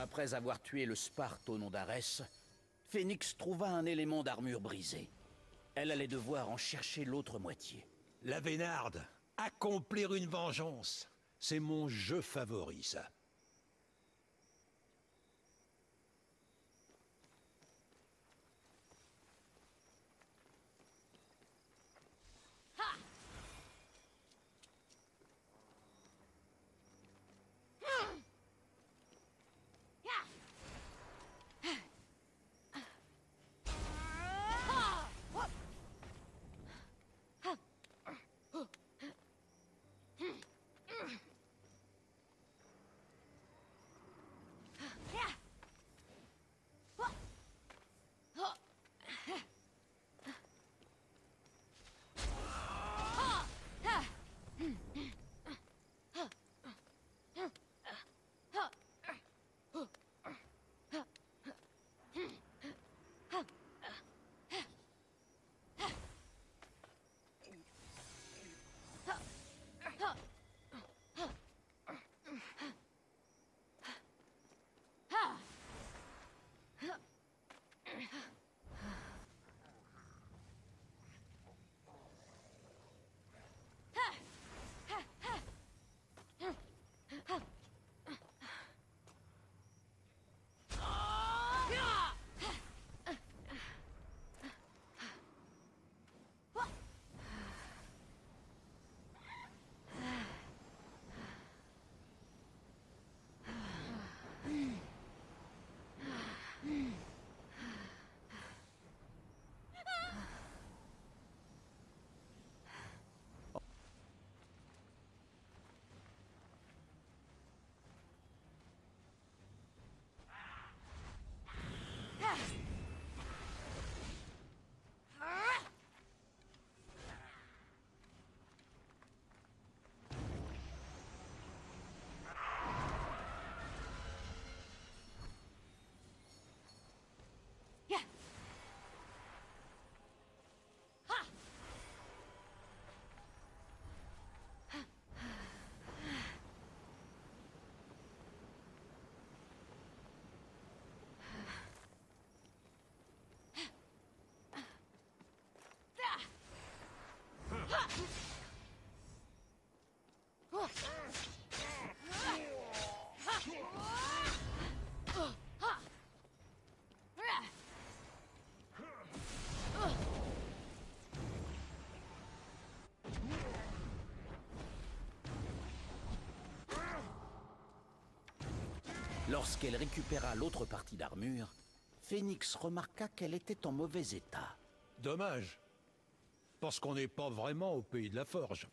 Après avoir tué le Sparte au nom d'Arès, Phénix trouva un élément d'armure brisé. Elle allait devoir en chercher l'autre moitié. La Vénarde Accomplir une vengeance C'est mon jeu favori, ça. Lorsqu'elle récupéra l'autre partie d'armure, Phoenix remarqua qu'elle était en mauvais état. Dommage. Parce qu'on n'est pas vraiment au pays de la forge.